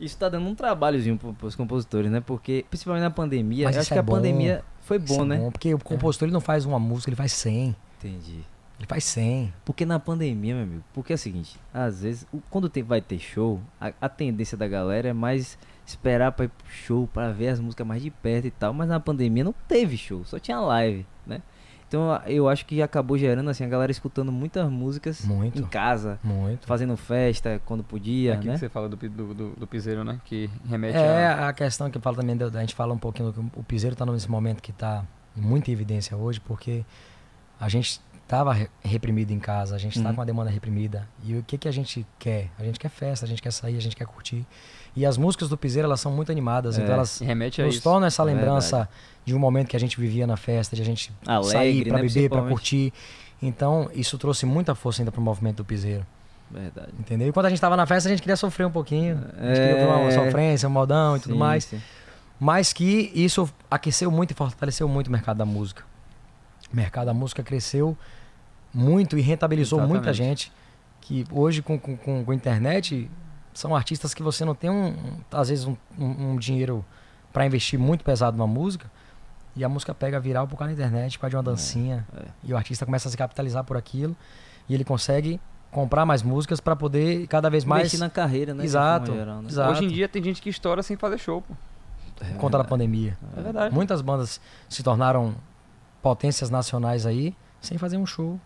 Isso tá dando um trabalhozinho para os compositores, né? Porque, principalmente na pandemia, Mas acho é que a bom. pandemia foi bom, isso é né? É bom, porque o compositor ele não faz uma música, ele faz 100. Entendi. Ele faz 100. Porque na pandemia, meu amigo, porque é o seguinte, às vezes, quando tem, vai ter show, a, a tendência da galera é mais esperar para ir pro show, para ver as músicas mais de perto e tal, mas na pandemia não teve show, só tinha live, né? Então eu acho que acabou gerando assim a galera escutando muitas músicas muito, em casa, muito. fazendo festa quando podia. É aqui né? que você fala do, do, do, do piseiro, né? Que remete é, a... a questão que eu falo também da gente fala um pouquinho do que o piseiro está nesse momento que está em muita evidência hoje, porque a gente estava reprimido em casa, a gente está uhum. com a demanda reprimida. E o que, que a gente quer? A gente quer festa, a gente quer sair, a gente quer curtir. E as músicas do Piseiro, elas são muito animadas, é, então elas nos tornam essa é lembrança de um momento que a gente vivia na festa, de a gente Alegre, sair para né, beber, para curtir. Então, isso trouxe muita força ainda para o movimento do Piseiro. Verdade. Entendeu? E quando a gente estava na festa, a gente queria sofrer um pouquinho. A gente é... queria uma sofrência, um maldão e tudo mais. Sim. Mas que isso aqueceu muito e fortaleceu muito o mercado da música. O mercado da música cresceu muito e rentabilizou Exatamente. muita gente. Que hoje, com, com, com, a internet, são artistas que você não tem, um, às vezes, um, um, um dinheiro para investir muito pesado numa música. E a música pega viral por causa da internet, por causa de uma é, dancinha. É, é. E o artista começa a se capitalizar por aquilo. E ele consegue comprar mais músicas para poder cada vez mais. Investir na carreira, né? Exato, né? exato, Hoje em dia tem gente que estoura sem fazer show, pô. É, Contra a pandemia. É verdade. Muitas bandas se tornaram potências nacionais aí sem fazer um show